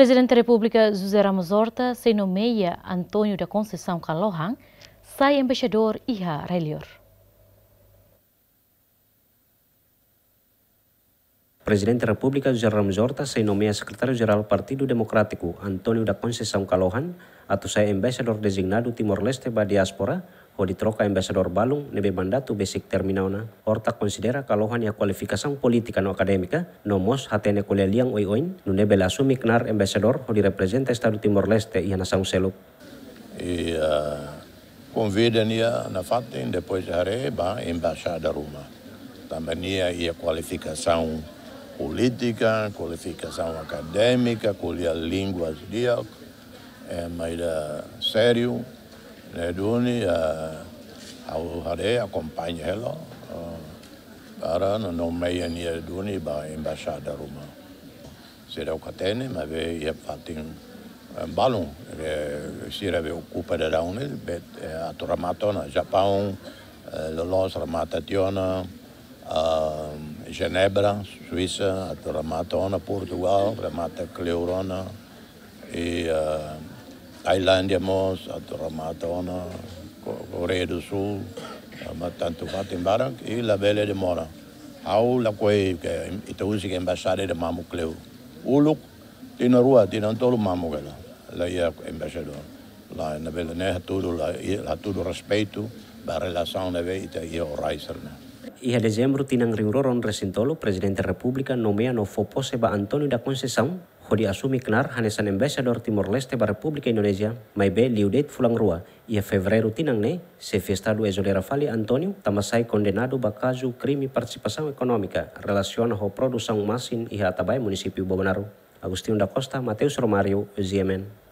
Presidente da República José Ramos Horta se nomeia Antônio da Conceição Calohan, sai embaixador Iha Relior. Presidente da República José Ramos Horta se nomeia secretário-geral Partido Democrático Antônio da Conceição Calohan, atau saya embaixador designado Timor-Leste para a diáspora troca embaixador Balung nebe mandato basic terminal na horta considera kalohan ya kualifikasang politika no akademika eh? no mos hatene kuliah liang oi oin no nebe lasumi knar embaixador o di representa Estado Timor Leste ia nasang selup. E convida nia na fatin depois de areba embaixada Roma. Também ia qualificação política, qualificação acadêmica, a línguas dia, é eh, mais sério a au hare acompanha ela para no nomeia ni duni ba embaixada Roma. Será o catene, mas ve ia balão se sira ve ocupa eh, eh, de daune, bet atoramatona, Japão, Lolos Ramatationa, eh, Genebra, Suíça, Ramatona, Portugal, Ramata Cleurona e Tailândia, Moça, Ramadona, Coreia do Sul, tanto Batimbarang e La Velha de Mora. Hau la kue ke itu usik embasade de o, kleu. Uluk tina rua tina tolu mamu é lá é ia embasador. na bela ne hatudo tudo respeito a relação na né, veita e tá o raiser né. E em dezembro tinham reunião recentou o presidente da República nomeia no Foposeba Antônio da Conceição asumi knar hanesan ambasador Timor Leste para Republika Indonesia, maibe liudet fulang rua, ia Februari tinangne, se festado exonera fale Antônio, tamasai condenado bacaso krimi participação ekonomika relaciona ho produção masin iha atabai município Bobonaru Agostinho da Costa, Mateus Romario, Ziemen.